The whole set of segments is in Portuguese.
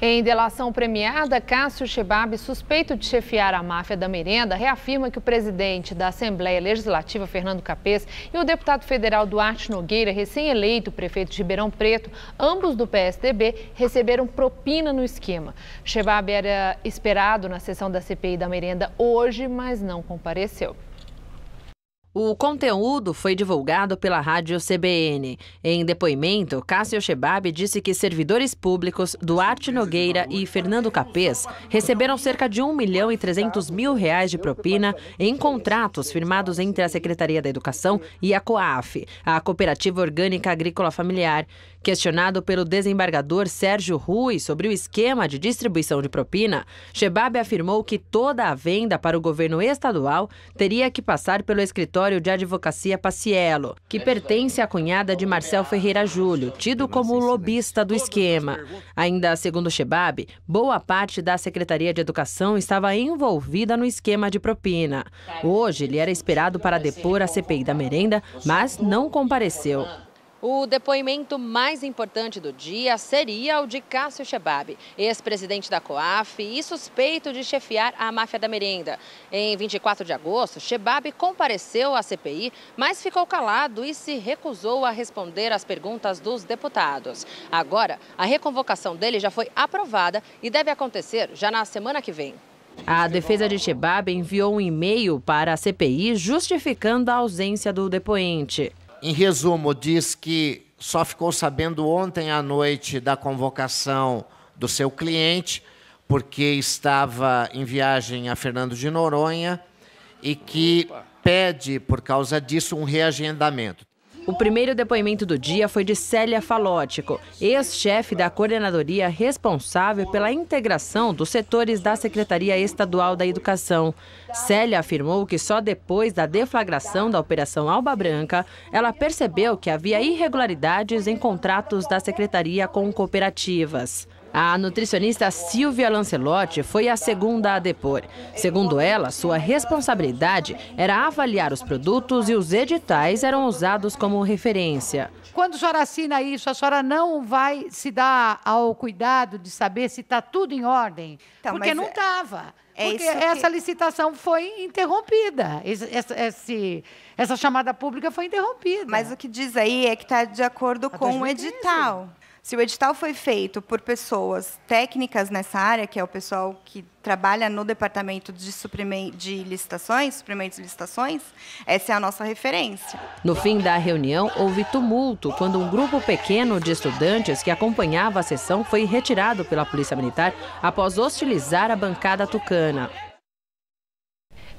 Em delação premiada, Cássio Chebab, suspeito de chefiar a máfia da merenda, reafirma que o presidente da Assembleia Legislativa, Fernando Capês, e o deputado federal Duarte Nogueira, recém-eleito prefeito de Ribeirão Preto, ambos do PSDB, receberam propina no esquema. Chebab era esperado na sessão da CPI da merenda hoje, mas não compareceu. O conteúdo foi divulgado pela rádio CBN. Em depoimento, Cássio Chebab disse que servidores públicos Duarte Nogueira e Fernando Capês receberam cerca de 1 milhão e 300 tá mil reais de propina em contratos firmados entre a Secretaria da Educação e a COAF, a Cooperativa Orgânica Agrícola Familiar, Questionado pelo desembargador Sérgio Rui sobre o esquema de distribuição de propina, Chebab afirmou que toda a venda para o governo estadual teria que passar pelo escritório de advocacia Paciello, que pertence à cunhada de Marcel Ferreira Júlio, tido como né? lobista do esquema. Ainda segundo Chebab, boa parte da Secretaria de Educação estava envolvida no esquema de propina. Hoje, ele era esperado para depor a CPI da merenda, mas não compareceu. O depoimento mais importante do dia seria o de Cássio Chebab, ex-presidente da COAF e suspeito de chefiar a máfia da merenda. Em 24 de agosto, Chebab compareceu à CPI, mas ficou calado e se recusou a responder às perguntas dos deputados. Agora, a reconvocação dele já foi aprovada e deve acontecer já na semana que vem. A defesa de Chebab enviou um e-mail para a CPI justificando a ausência do depoente em resumo, diz que só ficou sabendo ontem à noite da convocação do seu cliente, porque estava em viagem a Fernando de Noronha e que Opa. pede, por causa disso, um reagendamento. O primeiro depoimento do dia foi de Célia Falótico, ex-chefe da coordenadoria responsável pela integração dos setores da Secretaria Estadual da Educação. Célia afirmou que só depois da deflagração da Operação Alba Branca, ela percebeu que havia irregularidades em contratos da secretaria com cooperativas. A nutricionista Silvia Lancelotti foi a segunda a depor. Segundo ela, sua responsabilidade era avaliar os produtos e os editais eram usados como referência. Quando a senhora assina isso, a senhora não vai se dar ao cuidado de saber se está tudo em ordem? Então, porque não estava. É-, é porque essa que... licitação foi interrompida. Esse, esse, essa chamada pública foi interrompida. Mas o que diz aí é que está de acordo tá com o edital. Isso. Se o edital foi feito por pessoas técnicas nessa área, que é o pessoal que trabalha no departamento de, de licitações, suprimentos e licitações, essa é a nossa referência. No fim da reunião, houve tumulto quando um grupo pequeno de estudantes que acompanhava a sessão foi retirado pela Polícia Militar após hostilizar a bancada tucana.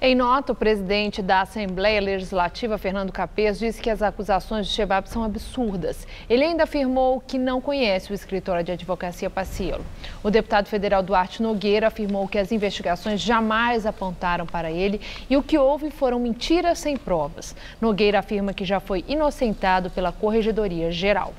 Em nota, o presidente da Assembleia Legislativa, Fernando Capês, disse que as acusações de Chebab são absurdas. Ele ainda afirmou que não conhece o escritório de advocacia Paciello. O deputado federal Duarte Nogueira afirmou que as investigações jamais apontaram para ele e o que houve foram mentiras sem provas. Nogueira afirma que já foi inocentado pela Corregedoria Geral.